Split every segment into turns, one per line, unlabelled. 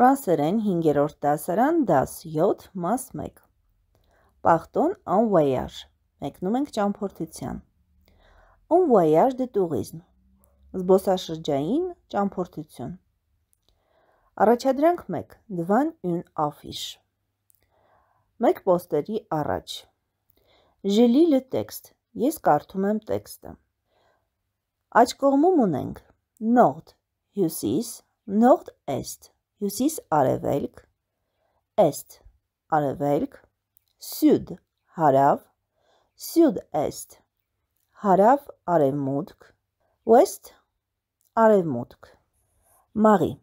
ֆրանսերեն 5-րդ դասարան դաս 7 մաս 1 Պախտոն en voyage մեկնում ենք ճամփորդության en voyage de tourisme զբոսաշրջային ճամփորդություն Առաջադրանք 1 դվան une affiche Մեկ պոստերի առաջ Je lis le texte Ես կարդում եմ տեքստը Աջ կողմում ունենք Nord հյուսիս Nord-Est հյուսիս արևելք, էստ արևելք, սյուդ հարավ, սյուդ էստ, հարավ արևմուտք, ouest արևմուտք։ Marie,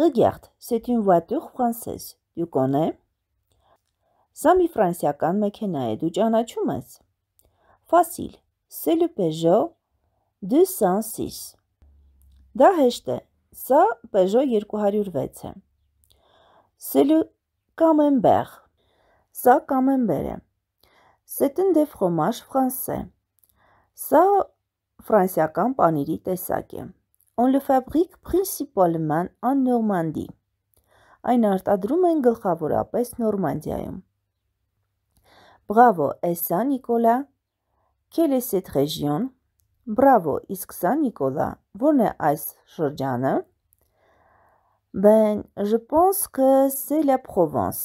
regarde, c'est une voiture française. Tu connais? Սա մի ֆրանսիական մեքենա է, դու ճանաչում ես։ Facile, c'est le Peugeot 206։ Դա հեշտ է, Սա Peugeot 206 է։ Սելու Camembert։ Սա Camembert է։ C'est un des fromages français։ Սա ֆրանսիական պանիրի տեսակ է։ On le fabrique principalement en Normandie։ Այն արտադրում են գլխավորապես Նորմանդիայում։ Bravo, et ça Nicolas Quelle est cette région Bravo, իսկ սա Նիկոլա Որն է այս շրջանը։ Ben, je pense que c'est la Provence.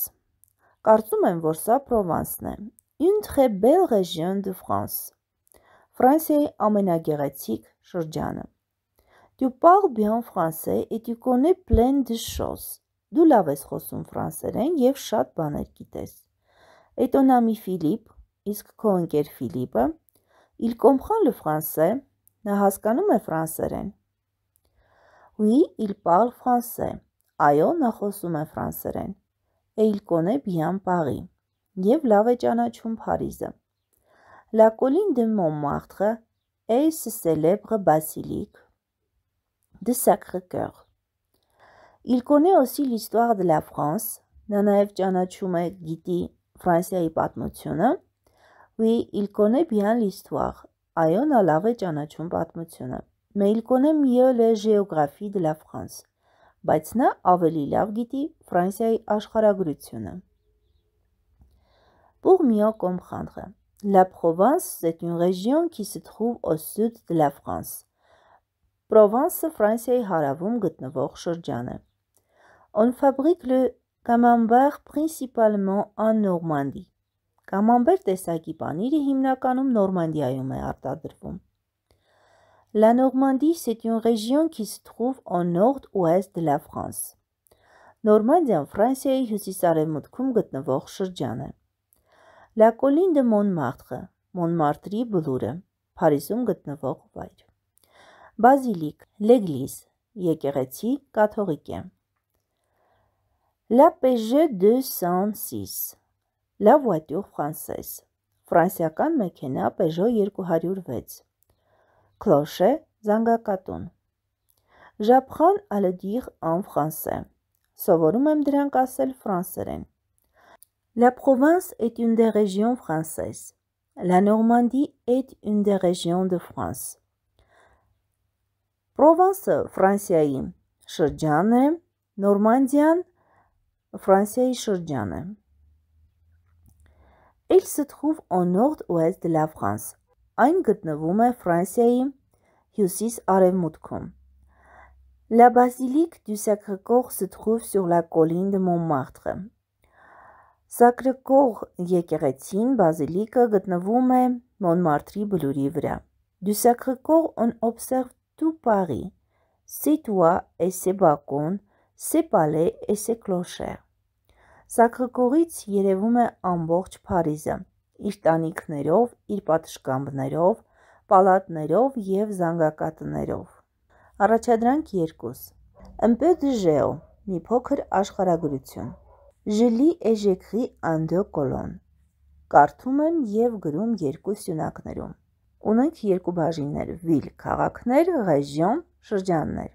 Կարծում եմ, որ սա Պրովանսն է։ Une très belle région de France. Ֆրանսիայի ամենագեղեցիկ շրջանը։ Tu parles bien français et tu connais plein de choses. Դու լավ ես խոսում ֆրանսերեն եւ շատ բաներ գիտես։ Et ton ami Philippe, իսկ քո ընկեր Ֆիլիպը, il comprend le français Նա հասկանում է ֆրանսերեն։ Oui, il parle français։ Այո, նա խոսում է ֆրանսերեն։ Et il connaît bien Paris։ Եվ լավ է ճանաչում Փարիզը։ La colline de Montmartre et ce célèbre basilique de Sacré-Cœur։ Il connaît aussi l'histoire de la France։ Նա նաև ճանաչում է գիտի Ֆրանսիայի պատմությունը։ Oui, il connaît bien l'histoire։ Այո, նա լավ է ճանաչում պատմությունը։ Մեյլ կոնե միել է ժեոգրաֆի դե լա Ֆրանս, բայց նա ավելի լավ գիտի Ֆրանսիայի աշխարհագրությունը։ Pour mieux comprendre, la Provence est une région qui se trouve au sud de la France։ Պրովանսը Ֆրանսիայի հարավում գտնվող շրջան է։ On fabrique le camembert principalement en Normandie։ Կամանբեր տեսակի պանիրը հիմնականում Նորմանդիայում է արտադրվում։ La Normandie, c'est une région qui se trouve au nord-ouest de la France. Նորմանդիան Ֆրանսիայի հյուսիսարևմուտքում գտնվող շրջան է։ La Colline de Montmartre, Մոնմարտրի բլուրը, Փարիզում գտնվող վայր։ Բազիլիկ, L'Église, եկեղեցի, կաթողիկ է։ La Peugeot 206 La voiture française. Ֆրանսիական մեքենա Peugeot 206։ Cloche զանգակատուն։ J'apprends à le dire en français. Սովորում եմ դրանք ասել ֆրանսերեն։ La province est une des régions françaises. La Normandie est une des régions de France. Պրովանսը Ֆրանսիայի շրջանն է, Նորմանդիան Ֆրանսիայի շրջանն է։ Il se trouve au nord-ouest de la France. français Franciae Iusis Aremutkum. La basilique du Sacré-Corps se trouve sur la colline de Montmartre. Sacré-Corps Yekheretine, basilique gutnavume Montmartre, Blurivrea. Du Sacré-Corps, on observe tout Paris, ses toits et ses balcons, ses palais et ses clochers. Սակրկողից երևում է ամբողջ Փարիզը՝ իր տանիքներով, իր պատշգամբներով, պալատներով եւ զանգակատներով։ Առաջադրանք 2. Ըմպե դժեո՝ մի փոքր աշխարհագրություն։ Ժելի էժեքրի անդո կոլոն։ Կարդում եմ եւ գրում երկու սյունակներում։ Ունենք երկու բաժիններ՝ վիլ քաղաքներ, ռեժիոն, շրջաններ։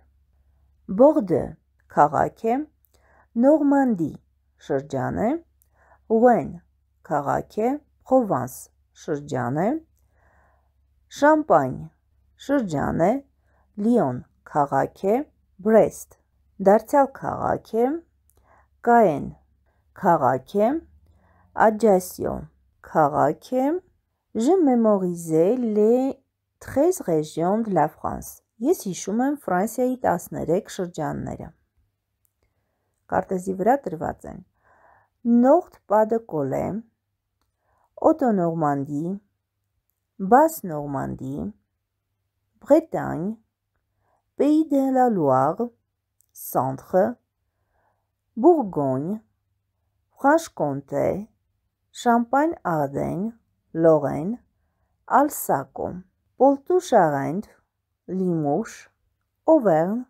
Բորդը քաղաք է, Նորմանդի շրջան է, Ուեն քաղաք է, Խովանս շրջան է, Շամպայն շրջան է, Լիոն քաղաք է, Բրեստ դարձյալ քաղաք է, Կաեն քաղաք է, Աջասիո քաղաք է, Je mémorisais les 13 régions de la France. Ես հիշում եմ Ֆրանսիայի 13 շրջանները կարտեզի վրա դրված են նողտ պադը կոլե օտո նորմանդի բաս նորմանդի բրետանյ Pays de la Loire, Centre, Bourgogne, Franche-Comté, Champagne-Ardenne, Lorraine, Alsace, Poitou-Charentes, Limoges, Auvergne,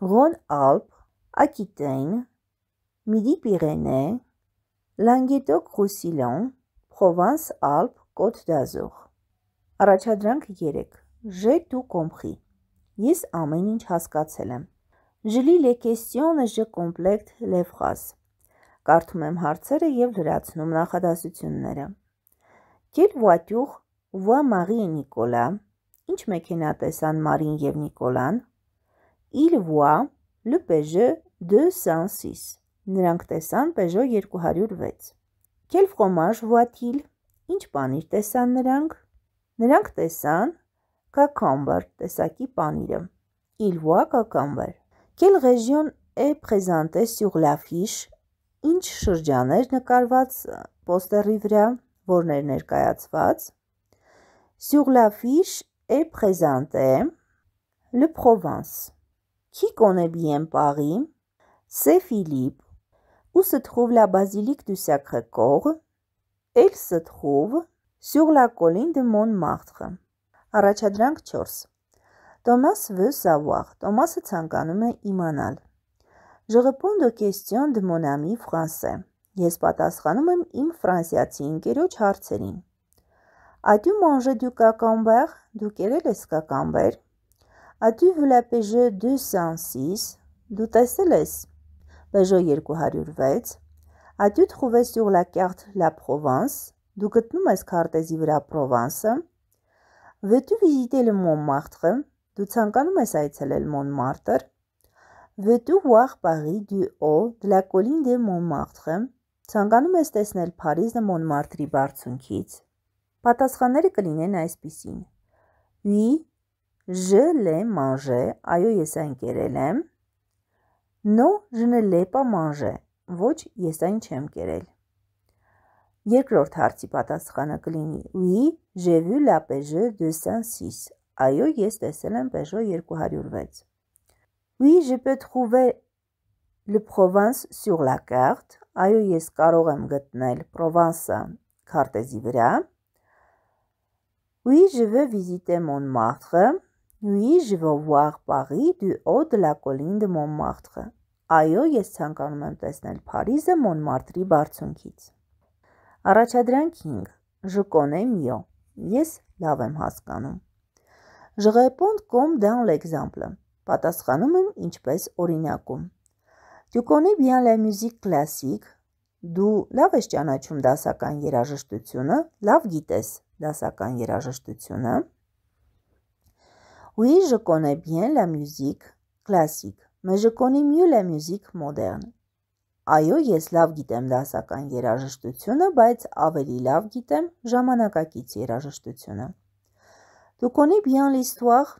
Rhône-Alpes, Aquitaine, Midi-Pyrénées, Լանգեդոկ-Ղուսիլոն, Պրովանս-Ալպ-Կոտ դ'Ազոր Առաջադրանք 3. J'ai tout compris. Ես ամեն ինչ հասկացել եմ։ Je lis les questions et je complète les phrases. Կարդում եմ հարցերը եւ լրացնում նախադասությունները։ Quelle voiture voit Marie et Nicolas? Ինչ մեքենա տեսան Մարին եւ Նիկոլան։ Il voit le Peugeot 206 Նրանք տեսան Պեժո 206։ Քել ֆրոմաժ վուաթիլ։ Ինչ պանիր տեսան նրանք։ Նրանք տեսան կակամբար տեսակի պանիրը։ Il voit կակամբար։ Quelle région est présentée sur l'affiche ինչ շրջաններ նկարված պոստերի վրա, որն էր ներկայացված։ Sur l'affiche est présentée le Provence. Qui connaît bien Paris? C'est Philippe où se trouve la basilique du Sacré-Corps. Elle se trouve sur la colline de Montmartre. Առաջադրանք 4. Thomas veut savoir. Thomas-ը ցանկանում է իմանալ. Je réponds aux questions de mon ami français. Ես պատասխանում եմ իմ ֆրանսիացի ընկերոջ հարցերին։ As-tu mangé du cacamber? Դու կերել ես կակամբեր։ As-tu vu la PG 206? Դու տեսել ես Peugeot 206, Ատյուտ Խուվես Յուղլակյաղթ Լա Պրովանս, դու գտնում ես քարտեզի վրա Պրովանսը, Veux-tu visiter le Montmartre? Դու ցանկանում ես այցելել Մոնմարտր? Veux-tu voir Paris du haut de la colline de Montmartre? Ցանկանում ես տեսնել Փարիզը Մոնմարտրի բարձունքից։ Պատասխանները կլինեն այսպիսին. Oui, je l'ai mangé. Այո, ես այն կերել եմ։ «նո, ժնե լեպա մանժե», ոչ ես այն չեմ կերել։ Երկրորդ հարցի պատասխանը կլինի «Oui, j'ai vu la Peugeot 206», այո, ես տեսել եմ Peugeot 206։ «Oui, je peux trouver le Provence sur la carte», այո, ես կարող եմ գտնել Provence-ը քարտեզի վրա։ Oui, je veux visiter Montmartre. Oui, je veux voir Paris du haut de la colline de Montmartre. Այո, ես ցանկանում եմ տեսնել Փարիզը Մոնմարտրի բարձունքից։ Առաջադրանք 5. Ժկոնե Միո։ Ես լավ եմ հասկանում։ Ժղեպոնդ կոմ դան լեգզամպլը։ Պատասխանում եմ ինչպես օրինակում։ Tu connais bien la musique classique։ Դու լավ ես ճանաչում դասական երաժշտությունը, լավ գիտես դասական երաժշտությունը։ Oui, je connais bien la musique classique։ Մեժը կոնի մյուլ է մյուզիկ մոդերն։ Այո, ես լավ գիտեմ դասական երաժշտությունը, բայց ավելի լավ գիտեմ ժամանակակից երաժշտությունը։ Դու կոնի բյան լիստուախ,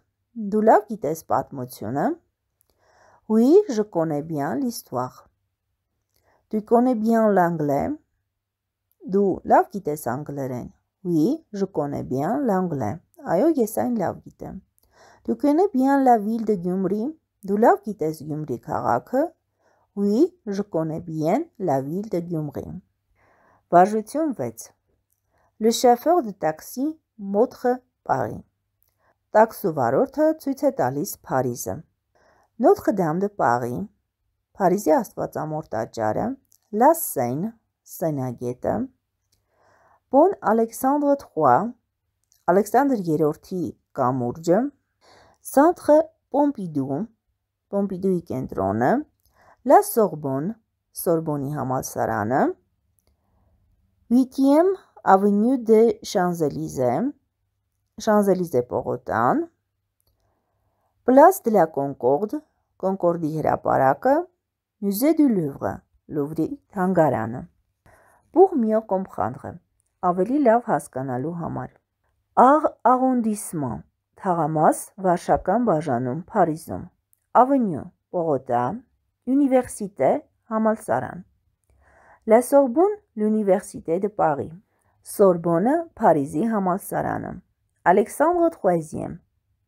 դու լավ գիտես պատմությունը։ Ուի, je connais bien l'histoire։ Դու connais bien l'anglais։ Դու լավ գիտես անգլերեն։ Oui, je connais bien l'anglais։ Այո, ես այն լավ գիտեմ։ Դու connais bien la ville de Gyumri։ Դու լավ գիտես Գյումրի քաղաքը, ուի ժկոնեբիեն լավիլ դե Գյումրին։ Բաժություն 6։ Le chauffeur de taxi montre Paris։ Տաքսու վարորդը ցույց է տալիս Փարիզը։ Notre-Dame de Paris, Փարիզի Աստվածամոր տաճարը, La Seine, Սենագետը, Bon Alexandre III, Ալեքսանդր 3-ի կամուրջը, Centre Pompidou, Պոմպիդուի կենտրոնը, Լա Սորբոն, Սորբոնի համալսարանը, Վիտիեմ Ավենյու դե Շանզելիզե, Շանզելիզե պողոտան, Պլաս դլա դե Կոնկորդ, Կոնկորդի հրապարակը, Մյուզե դու Լուվրը, Լուվրի թանգարանը։ Բուղ միո կոմխանդղը, ավելի լավ հասկանալու համար։ Աղ աղոնդիսման, թաղամաս, վարշական բաժանում, Փարիզում։ Avenue, Porotan Université Hamalsaran. La Sorbonne, l'Université de Paris. Sorbonne, Parisi Hamalsaran. Alexandre III,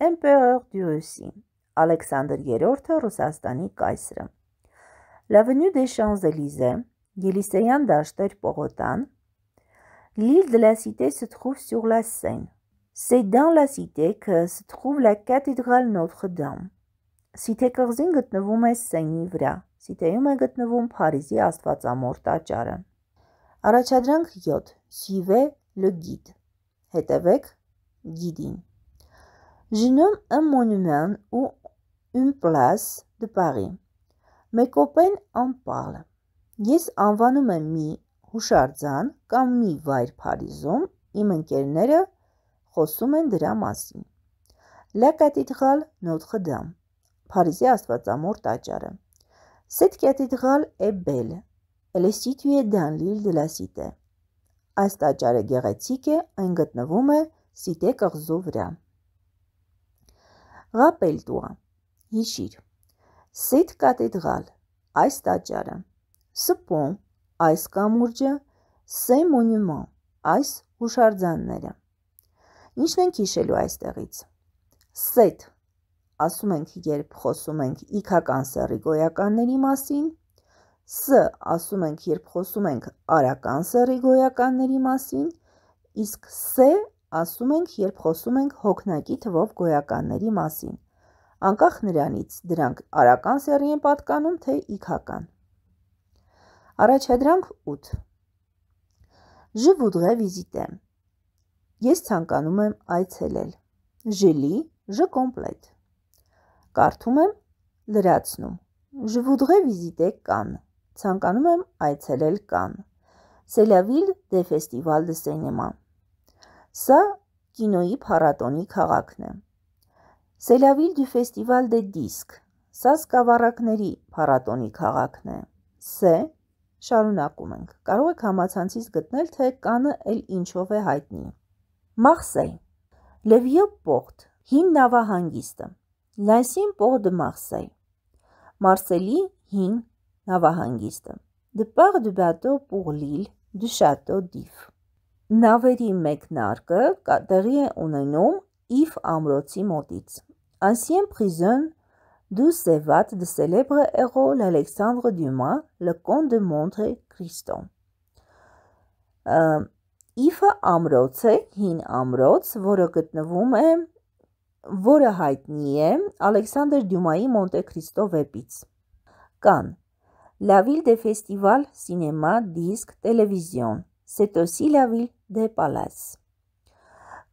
empereur du Russie. Alexandre III, Rusastani Kaiser, L'avenue des Champs-Élysées, des lycéens d'Ashter L'île de la Cité se trouve sur la Seine. C'est dans la cité que se trouve la cathédrale Notre-Dame. Սիթե կղզին գտնվում է Սենի վրա։ Սիթեում է գտնվում Փարիզի Աստվածամոր տաճարը։ Առաջադրանք 7. Suivez le guide։ Հետևեք գիդին։ Je nomme un monument ou une place de Paris. Mes copains en parlent. Ես անվանում եմ մի հուշարձան կամ մի վայր Փարիզում, իմ ընկերները խոսում են դրա մասին։ La cathédrale Notre-Dame Փարիզի Աստվածամոր տաճարը։ Cette cathédrale est belle. Elle est située dans l'île de la Cité. Այս տաճարը գեղեցիկ է, այն գտնվում է Cité կղզու վրա։ Rappelle-toi. Հիշիր։ Cette cathédrale, այս տաճարը։ Ce pont, այս կամուրջը, ce monument, այս հուշարձանները։ Ինչն ենք հիշելու այստեղից։ Cette ասում ենք, երբ խոսում ենք իքական սեռի գոյականների մասին, ս ասում ենք, երբ խոսում ենք արական սեռի գոյականների մասին, իսկ ս ասում ենք, երբ խոսում ենք հոգնակի թվով գոյականների մասին։ Անկախ նրանից դրանք արական սեռի են պատկանում, թե իքական։ Առաջադրանք 8 Je voudrais visiter. Ես ցանկանում եմ այցելել։ Ժելի, ժ կոմպլետ։ Կարդում եմ, լրացնում։ Ժվուդղե վիզիտե կան։ Ցանկանում եմ այցելել կան։ Սելավիլ դե ֆեստիվալ դե սինեմա։ Սա կինոյի փառատոնի քաղաքն է։ Սելավիլ դու ֆեստիվալ դե դիսկ։ Սա սկավառակների փառատոնի քաղաքն է։ Ս շարունակում ենք։ Կարող եք համացանցից գտնել, թե կանը էլ ինչով է հայտնի։ Մախսեյ Լևիո Պորտ հին նավահանգիստը Լասին Պորտ դե Մարսեյ։ Մարսելի 5 նավահանգիստը։ Դպար դու բատո pour l'île du château d'If։ Նավերի մեկնարկը տեղի է ունենում If ամրոցի մոտից։ Ancien prison du Sevat de célèbre héros l'Alexandre Dumas, le comte de Monte Cristo։ If-ը ամրոց է, հին ամրոց, որը գտնվում է որը հայտնի է Ալեքսանդր Դյումայի Մոնտե Քրիստո վեպից։ Կան Լավիլ դե ֆեստիվալ, սինեմա, դիսկ, տելևիզիոն, Սետոսի Լավիլ դե Պալաս։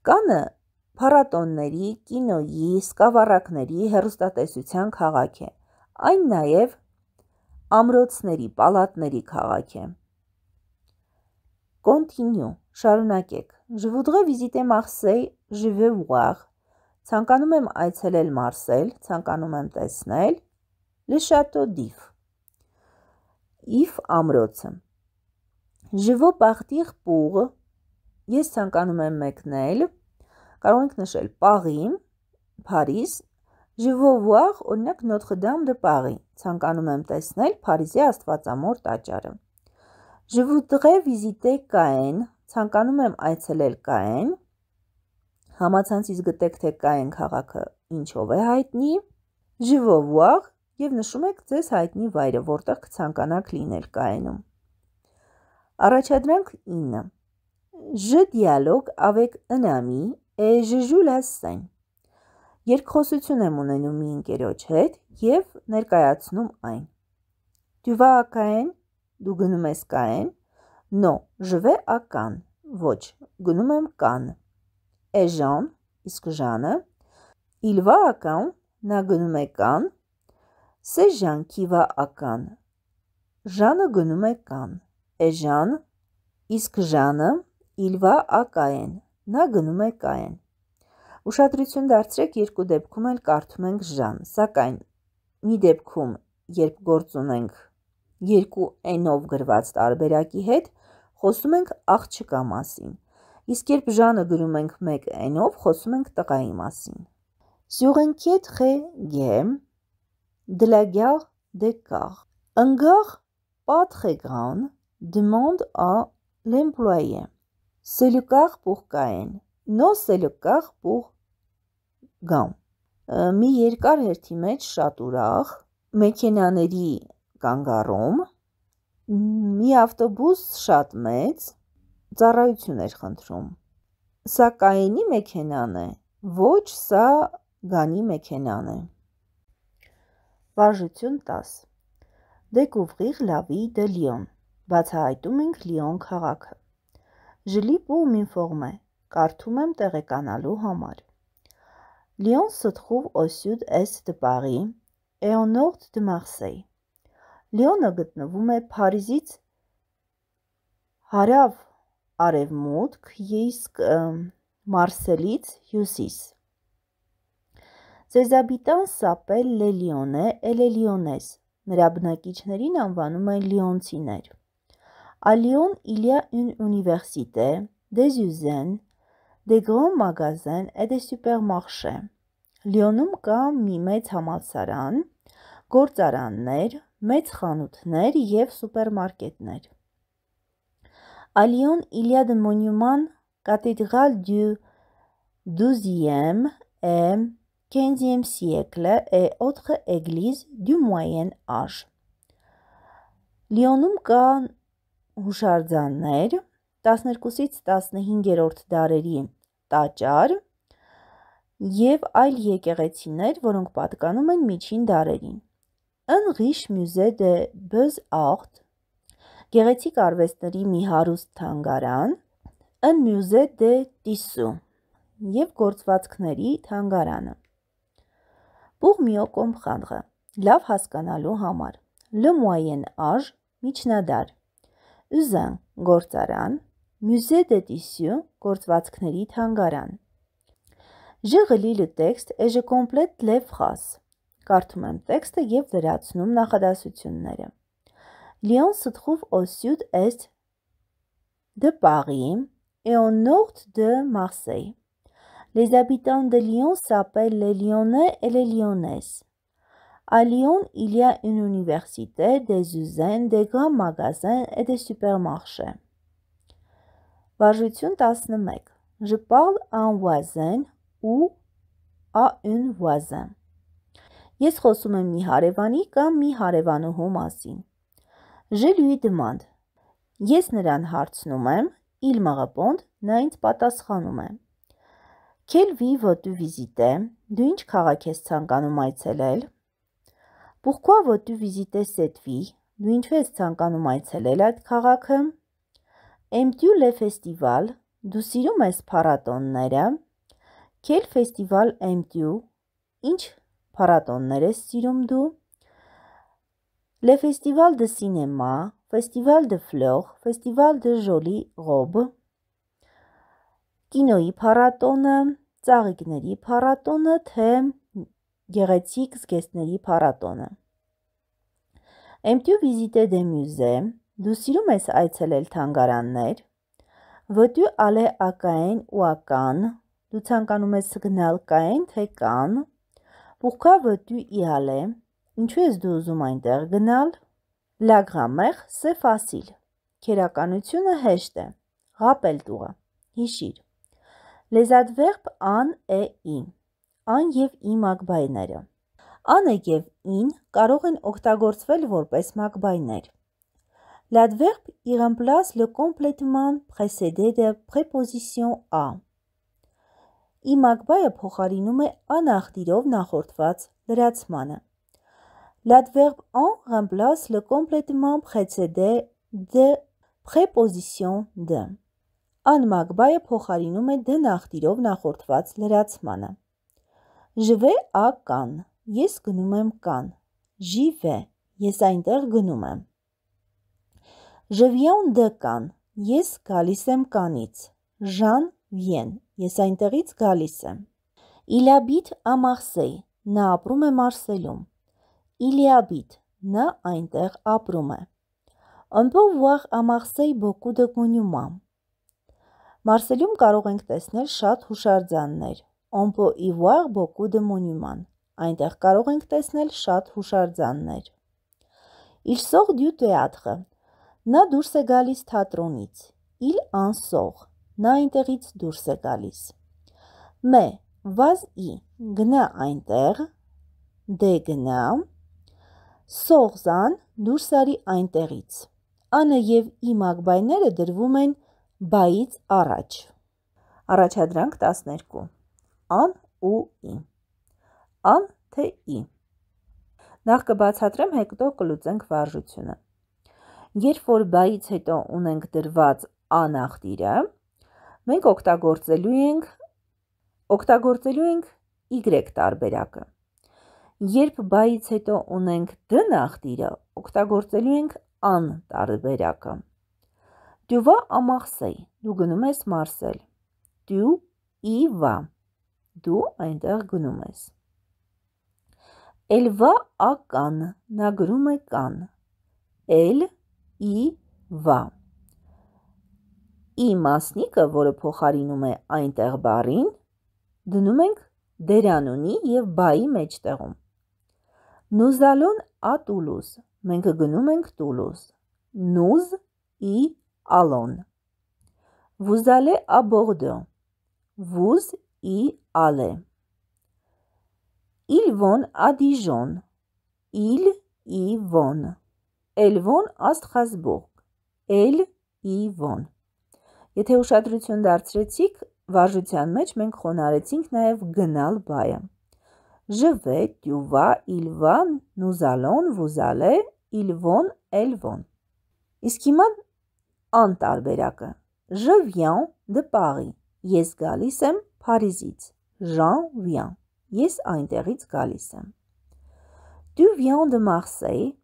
Կանը փառատոնների, կինոյի, սկավառակների հերոստատեսության քաղաք է։ Այն նաև ամրոցների, պալատների քաղաք է։ Continue, շարունակեք։ Je voudrais visiter Marseille, je veux voir, Ցանկանում եմ այցելել Մարսել, ցանկանում եմ տեսնել Le Château d'If։ If ամրոցը։ Je veux partir pour Ես ցանկանում եմ մեկնել։ Կարող ենք նշել Paris, Paris, Je veux voir օրինակ Notre-Dame de Paris։ Ցանկանում եմ տեսնել Փարիզի Աստվածամոր տաճարը։ Je voudrais visiter Caen։ Ցանկանում եմ այցելել Caen։ Համացանցից գտեք, թե կա են քաղաքը ինչով է հայտնի, ժվովուաղ և նշում եք ձեզ հայտնի վայրը, որտեղ կցանկանաք լինել կայնում։ Առաջադրանք 9. Ժ դիալոգ ավեք ընամի է ժժուլասսայն։ Երկխոսություն եմ ունենում մի ընկերոջ հետ և ներկայացնում այն։ Դու վա ակայն, դու գնում ես կայն, նո, ժվե ական, ոչ, գնում եմ կանը է ժան, իսկ ժանը, իլվա ական, նա գնում է կան, սե ժան կիվա ական, ժանը գնում է կան, է ժան, իսկ ժանը, իլվա ակաեն, նա գնում է կաեն։ Ուշադրություն դարձրեք երկու դեպքում էլ կարդում ենք ժան, սակայն մի դեպքում, երբ գործ ունենք երկու n-ով գրված տարբերակի հետ, խոսում ենք աղջկա մասին, իսկ երբ ժանը գրում ենք մեկ n-ով, խոսում ենք տղայի մասին։ Սյուղենքետ խե գեմ, դլագյաղ դեկաղ, ընգաղ պատխեգան, դմոնդ ա լեմպլոյե, սելուկաղ պուղկային, նո սելուկաղ պուղ գամ։ Մի երկար հերթի մեջ շատ ուրախ, մեքենաների կանգարում, մի ավտոբուս շատ մեծ, ծառայություն էր խնդրում։ Սա Կայենի մեքենան է, ոչ սա Գանի մեքենան է։ Վարժություն 10 դե կուվղիղ լավի դե լիոն։ Բացահայտում ենք լիոն քաղաքը։ Ժլիպ ու մինֆորմ է, կարդում եմ տեղեկանալու համար։ Լիոն ստխուվ օսյուդ էս դպարի, էոնորդ դմարսեի։ Լիոնը գտնվում է Փարիզից հարավ արևմուտք, իսկ Մարսելից հյուսիս։ Ձեզաբիտան սապը լելիոն է, էլելիոնես։ Նրա բնակիչներին անվանում են լիոնցիներ։ Ալիոն Իլիա une université, des usines, des grands magasins et des supermarchés։ Լիոնում կա մի մեծ համալսարան, գործարաններ, մեծ խանութներ եւ սուպերմարկետներ։ À Lyon, il y a des monuments cathédrales du XIIe et XVe siècle et autres églises du Moyen Âge։ Լիոնում կա հուշարձաններ 12-ից 15-րդ դարերի տաճար և այլ եկեղեցիներ, որոնք պատկանում են միջին դարերին։ Un riche musée de beaux-arts Գեղեցիկ արվեստների մի հարուստ թանգարան, ըն մյուզե դե Տիսու և գործվածքների թանգարանը։ Պուղմիո կոմխանդղը լավ հասկանալու համար։ Լը մուայեն աժ միջնադար։ Ուզան գործարան, մյուզե դե Տիսու գործվածքների թանգարան։ Ժը գլիլը տեքստ էժը կոմպլետ լև խաս։ Կարդում եմ տեքստը և վերացնում նախադասությունները։ Lyon se trouve au sud-est de Paris et au nord de Marseille. Les habitants de Lyon s'appellent les Lyonnais et les Lyonnaises. À Lyon, il y a une université, des usines, des grands magasins et des supermarchés. Je parle à un voisin ou à une voisin. Ես խոսում եմ մի հարևանի կամ մի հարևանուհու մասին։ Ժելյուի դմանդ։ Ես նրան հարցնում եմ, իլ մաղապոնդ նա ինձ պատասխանում է։ Քել վիվը դու վիզիտե, դու ինչ քաղաք ես ցանկանում այցելել։ Պուխկուա վո դու վիզիտե սետվի, դու ինչու ես ցանկանում այցելել այդ քաղաքը։ Էմտյու լե ֆեստիվալ, դու սիրում ես փառատոնները։ Քել ֆեստիվալ Էմտյու, ինչ փառատոններ ես սիրում դու։ Le Festival de Cinéma, Festival de Fleurs, Festival de Jolie Robe, Կինոյի փառատոնը, ծաղիկների փառատոնը, թե գեղեցիկ զգեստների փառատոնը։ Empty Visite de Musée, դու սիրում ես այցելել թանգարաններ։ Veux-tu aller à Caen ou à Cannes, դու ցանկանում ես գնալ Caen թե Cannes։ Pourquoi veux-tu y aller? Ինչու ես դու ուզում այնտեղ գնալ։ La grammaire, c'est facile։ Քերականությունը հեշտ է։ Ղապել տուղը։ Հիշիր։ Les adverbes an e in։ Ան եւ ի մակբայները։ Անը եւ ին կարող են օգտագործվել որպես մակբայներ։ L'adverbe y remplace le complément précédé de préposition a։ Ի մակբայը փոխարինում է անախտիրով նախորդված լրացմանը։ L'adverbe en remplace le complément précédé de préposition de։ Անմագբայը փոխարինում է դ նախտիրով նախորդված լրացմանը։ Ժվե ա կան, ես գնում եմ կան, ժիվ է, ես այնտեղ գնում եմ։ Ժվյան դ կան, ես գալիս եմ կանից, ժան վեն, ես այնտեղից գալիս եմ։ Իլաբիտ ամախսեի, նա ապրում է Մարսելում։ Իլիաբիթ, նա այնտեղ ապրում է։ Ամբող վաղ ամախսեի բոկուդը գունյումա։ Մարսելում կարող ենք տեսնել շատ հուշարձաններ։ Ամբո իվաղ բոկուդը մոնյուման։ Այնտեղ կարող ենք տեսնել շատ հուշարձաններ։ Իլսող դյու տեատրը։ Նա դուրս է գալիս թատրոնից։ Իլ անսող։ Նա այնտեղից դուրս է գալիս։ Մե վազի գնա այնտեղ, դե գնա, Սողզան դուրս արի այնտեղից։ Անը եւ իմ ակբայները դրվում են բայից առաջ։ Առաջադրանք 12։ Ան ու ի։ Ան թե ի։ Նախ կբացատրեմ, հետո կլուծենք վարժությունը։ Երբ որ բայից հետո ունենք դրված անախտիրը, մենք օգտագործելու ենք օգտագործելու ենք y տարբերակը։ Երբ բայից հետո ունենք դ նախտիրը, օգտագործելու ենք ան տարբերակը։ Դու վա ամախսեի, դու գնում ես մարսել։ Դու ի վա, դու այնտեղ գնում ես։ Էլ վա ական, նա գրում է կան։ Էլ ի վա։ Ի մասնիկը, որը փոխարինում է այնտեղ բարին, դնում ենք դերանունի և բայի մեջտեղում։ Nous allons à Toulouse. Մենք գնում ենք Toulouse. Nous y allons. Vous allez à Bordeaux. Vous y allez. Ils vont à Dijon. Ils y vont. Elles vont à Strasbourg. Elles y vont. Եթե ուշադրություն դարձրեցիք, վարժության մեջ մենք խոնարեցինք նաև գնալ բայը։ Je vais, tu vas, il va, nous allons, vous allez, ils vont, elles vont. qu'il an Je viens de Paris. Yes galisem եմ Jean vient. Ես այնտեղից galisem. Tu viens de Marseille.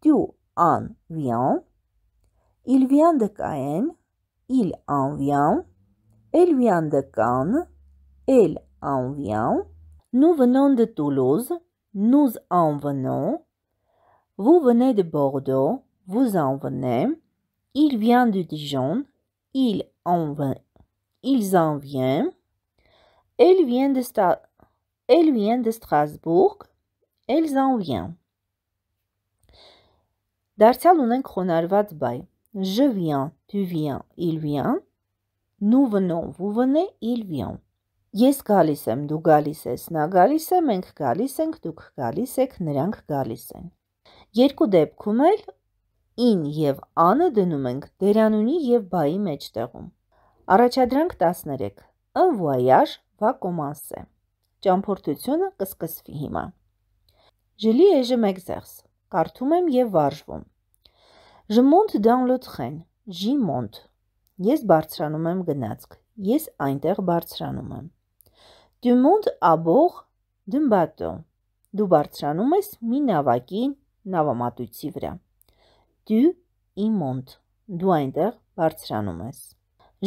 Tu en viens. Il vient de Caen. Il en vient. Elle vient de Cannes. Elle en vient. Nous venons de Toulouse, nous en venons. Vous venez de Bordeaux, vous en venez. Il vient de Dijon, il en vient. Ils en viennent. Elle vient de, vient Strasbourg, elles en viennent. խոնարված je viens tu viens il vient nous venons vous venez ils vient Ես գալիս եմ, դու գալիս ես, նա գալիս է, մենք գալիս ենք, դուք գալիս եք, նրանք գալիս են։ Երկու դեպքում էլ ին եւ անը դնում ենք դերանունի եւ բայի մեջտեղում։ Առաջադրանք 13 ըն վոյաժ վա կոմանսե։ Ճամփորդությունը կսկսվի հիմա։ Ժլի էժը մեկ զեղս։ Կարդում եմ եւ վարժվում։ Ժմոնտ դաունլոդխեն, ժիմոնտ։ Ես բարձրանում եմ գնացք։ Ես այնտեղ բարձրանում եմ։ Du montes à bord d'un bateau. Դու բարձրանում ես մի նավակի նավամատույցի վրա։ Du y montes. Դու այնտեղ բարձրանում ես։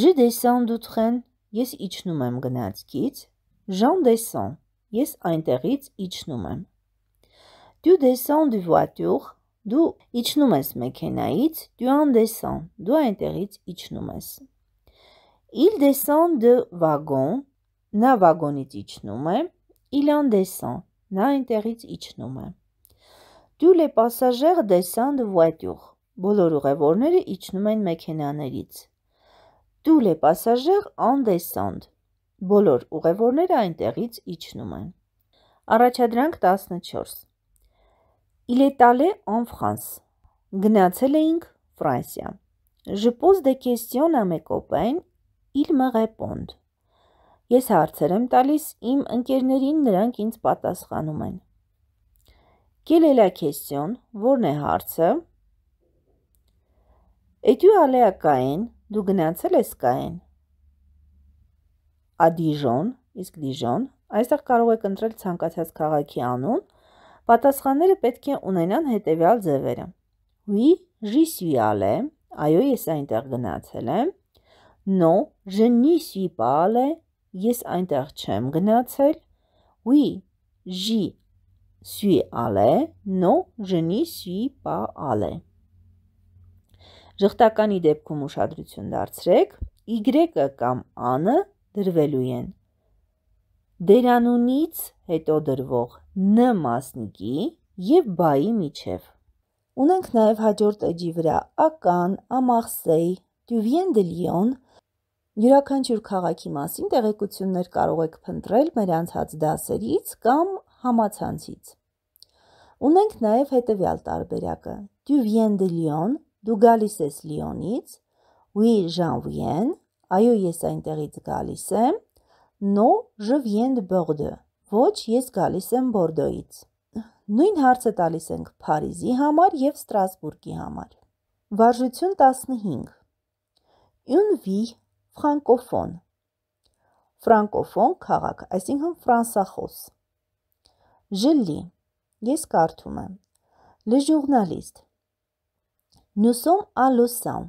Je descends du train. Ես իջնում եմ գնացքից։ J'en descends. Ես այնտեղից իջնում եմ։ Du descends du voiture. Դու իջնում ես մեքենայից, tu en descends. Դու այնտեղից իջնում ես։ Il descend de wagon. Նա վագոնից իջնում է, Իլան դեսան, նա այնտեղից իջնում է։ Դու լե պասաժեղ դեսան դու վատյուղ, բոլոր ուղևորները իջնում են մեքենաներից։ Դու լե պասաժեղ անդեսանդ, բոլոր ուղևորները այնտեղից իջնում են։ Առաջադրանք 14։ Իլետալե en France։ Գնացել էինք Ֆրանսիա։ Je pose des questions à mes copains, ils me répondent։ Ես հարցեր եմ տալիս իմ ընկերներին, նրանք ինձ պատասխանում են։ Կել է լա քեսյոն, որն է հարցը։ Էդյու ալեա կային, դու գնացել ես կային։ Ադիժոն, իսկ դիժոն, այստեղ կարող եք ընտրել ցանկացած քաղաքի անուն, պատասխանները պետք է ունենան հետևյալ ձևերը. Oui, j'y suis allé, այո, ես այնտեղ գնացել եմ։ No, je n'y suis pas allé, ես այնտեղ չեմ գնացել։ Oui, j'y suis allé. Non, je n'y suis pas allé։ Ժխտականի դեպքում ուշադրություն դարձրեք, y-ը կամ ան-ը դրվելու են։ Դերանունից հետո դրվող ն մասնիկի եւ բայի միջև։ Ունենք նաև հաջորդ էջի վրա ական, ամախսեյ, դյուվիեն դելիոն, Յուրաքանչյուր քաղաքի մասին տեղեկություններ կարող եք փնտրել մեր անցած դասերից կամ համացանցից։ Ունենք նաև հետևյալ տարբերակը. Du viens de Lyon, դու գալիս ես Լիոնից, Oui, j'en viens, այո, ես այնտեղից գալիս եմ, No, je viens de Bordeaux, ոչ, ես գալիս եմ Բորդոից։ Նույն հարցը տալիս ենք Փարիզի համար եւ Ստրասբուրգի համար։ Վարժություն 15 Une vie ֆրանկոֆոն։ Ֆրանկոֆոն քաղաք, այսինքն ֆրանսախոս։ Ժլի։ Ես կարդում եմ։ Le journaliste. Nous sommes à Lausanne,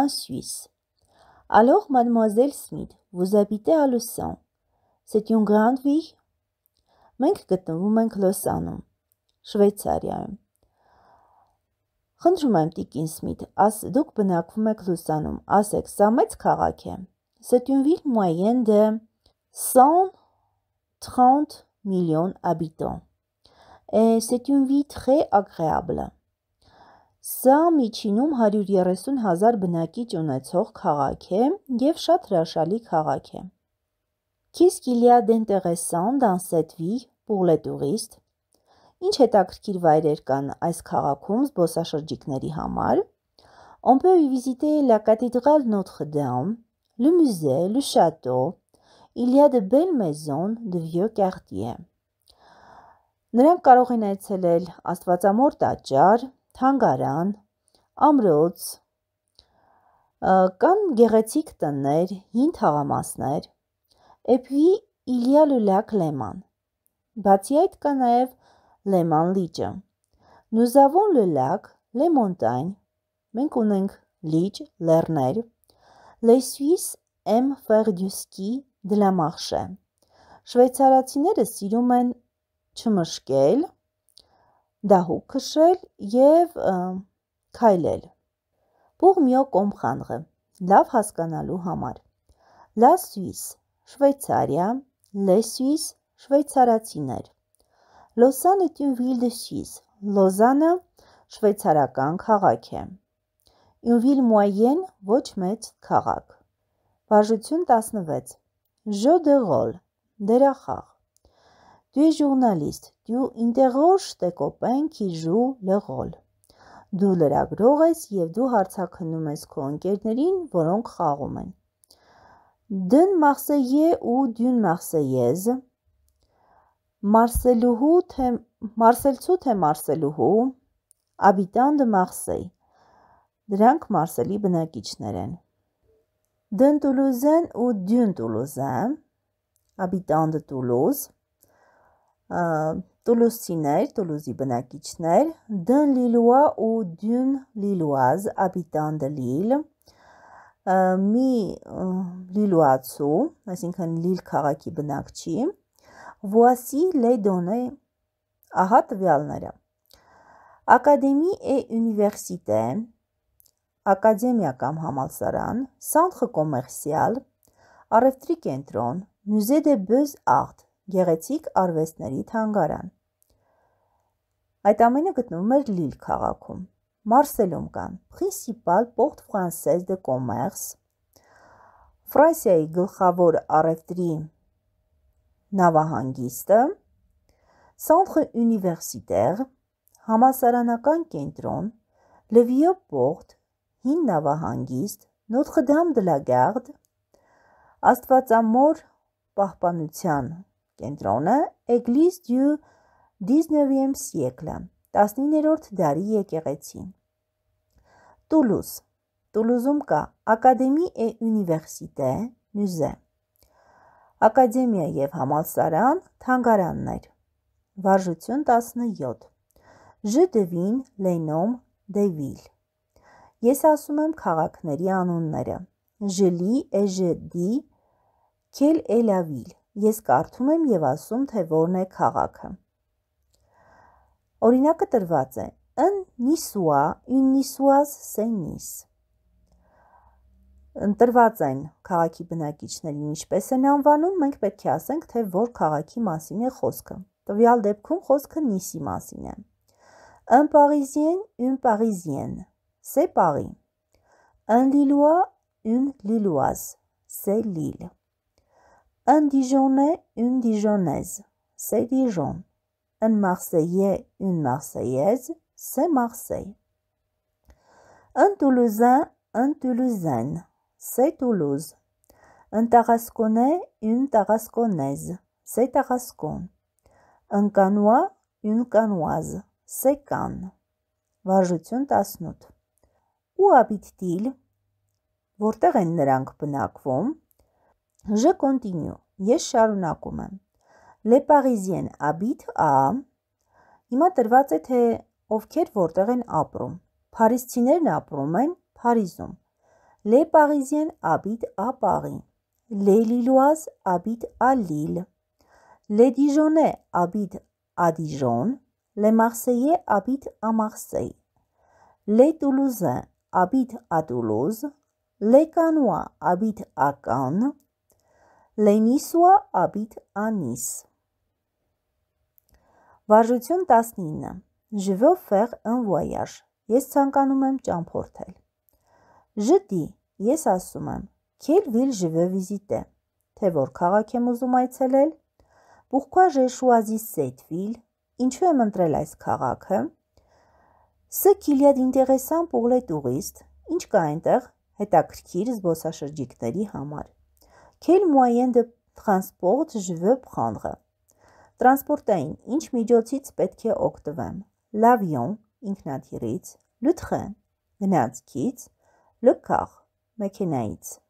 en Suisse. Alors, mademoiselle Smith, vous habitez à Lausanne. C'est une grande ville. Մենք գտնվում ենք Լոսանում, Շվեյցարիայում։ Խնդրում եմ Տիկին Սմիթ, աս դուք բնակվում եք Լուսանում, ասեք, սա մեծ քաղաք է։ Սեթյունվիլ մոյեն դե 130 millions habitants. Et c'est une vie très agréable. Սա միջինում 130.000 բնակիչ ունեցող քաղաք է եւ շատ հրաշալի քաղաք է։ Qu'est-ce qu'il y a d'intéressant dans cette vie pour les touristes? Ինչ հետաքրքիր վայրեր կան այս քաղաքում զբոսաշրջիկների համար։ On peut visiter la cathédrale Notre-Dame, le musée, le château. Il y a de belles maisons, de vieux quartiers. Նրանք կարող են այցելել Աստվածամոր տաճար, թանգարան, ամրոց, կան գեղեցիկ տներ, հին թաղամասներ։ Et puis il y a le lac Léman. Բացի այդ կա նաև Լեման լիճը։ Nous avons le lac, les montagnes։ Մենք ունենք լիճ, լեռներ։ Les Suisses aiment faire du ski, de la marche։ Շվեյցարացիները սիրում են չմշկել, դահուկ քշել եւ քայլել։ Pour mieux comprendre, լավ հասկանալու համար։ La Suisse, Շվեյցարիա, Les Suisses, շվեյցարացիներ։ Լոսանը Տյուվիլդշիս։ Լոզանը շվեյցարական քաղաք է։ Յուվիլ Մուայեն ոչ մեծ քաղաք։ Բաժություն 16։ Ժո դե Գոլ դերախաղ։ Tu es journaliste, tu interroges tes copains qui jouent le rôle։ Դու լրագրող ես եւ դու հարցակնում ես քո ընկերներին, որոնք խաղում են։ Դն Մարսեյե ու Դյուն Մարսեյեզ Մարսելուհու թե Մարսելցու թե Մարսելուհու Աբիտան դե Մարսեյ։ Դրանք Մարսելի բնակիչներ են։ Դեն Տուլուզեն ու Դյուն Տուլուզեն, Աբիտան դե Տուլուզ, Տուլուսցիներ, Տուլուզի բնակիչներ, Դեն Լիլուա ու Դյուն Լիլուազ, Աբիտան դե Լիլ, մի Լիլուացու, այսինքն Լիլ քաղաքի բնակչի Voici les données. Ահա տվյալները։ Académie et université, Ակադեմիա կամ համալսարան, Centre commercial, Արևտրի կենտրոն, Musée des Beaux-Arts, Գեղեցիկ արվեստների թանգարան։ Այդ ամենը գտնվում էր Լիլ քաղաքում։ Մարսելում կան Principal Port Français de Commerce, Ֆրանսիայի գլխավոր առևտրի նավահանգիստը, Սանտրը ունիվերսիտեղ, համասարանական կենտրոն, լվիո պորտ, հին նավահանգիստ, նոտրդամ դլագարդ, աստվածամոր պահպանության կենտրոնը, էգլիս դյու 19-մ սիեկլը, 19-րդ դարի եկեղեցին։ Տուլուզ, Տուլուզում կա ակադեմի է ունիվերսիտե, մյուզե ակադեմիա և համալսարան, թանգարաններ։ Վարժություն 17։ Ժդվին, Լենում, Դևիլ։ Ես ասում եմ քաղաքների անունները։ Ժլի, Էժդի, Քել Էլավիլ։ Ես կարդում եմ եւ ասում, թե որն է քաղաքը։ Օրինակը տրված է. Ն Նիսուա, Ին Նիսուաս, Սենիս ընտրված են քաղաքի բնակիչներին ինչպես են անվանում, մենք պետք է ասենք, թե որ քաղաքի մասին է խոսքը։ Տվյալ դեպքում խոսքը Նիսի մասին է։ Un parisien, une parisienne, c'est Paris. Un lillois, une lilloise, c'est Lille. Un dijonnais, une dijonnaise, c'est Dijon. Un marseillais, une marseillaise, c'est Marseille. Un toulousain, un toulousaine, C'est Toulouse. Un Tarasconnais, une Tarasconnaise. C'est Tarascon. Un Canois, une Canoise. C'est Cannes. Վարժություն 18 Ու ապիտտիլ, որտեղ են նրանք բնակվում, Je continue. Ես շարունակում եմ. Le Parisien habite à Հիմա տրված է թե ովքեր որտեղ են ապրում։ Փարիսցիներն ապրում են Փարիզում les Parisiens habitent à Paris, les Lilloises habitent à Lille, les Dijonnais habitent à Dijon, les Marseillais habitent à Marseille, les Toulousains habitent à Toulouse, les Canois habitent à Cannes, les Niçois habitent à Nice. Վարժություն 19. Je veux faire un voyage. Ես ցանկանում եմ ճամփորդել։ Ժտի, ես ասում եմ, քել վիլ ժվե վիզիտե, թե որ քաղաք եմ ուզում այցելել, բուխկա ժեշուազի սետվիլ, ինչու եմ ընտրել այս քաղաքը, սը կիլյադ ինտեղեսան պողլե տուղիստ, ինչ կա այնտեղ հետաքրքիր զբոսաշրջիկների համար։ Քել մուայեն դե տրանսպորտ ժվե պխանղը, տրանսպորտային ինչ միջոցից պետք է օգտվեմ։ Լավիոն ինքնաթիռից, լյուտխեն գնացքից, le corps. McKenna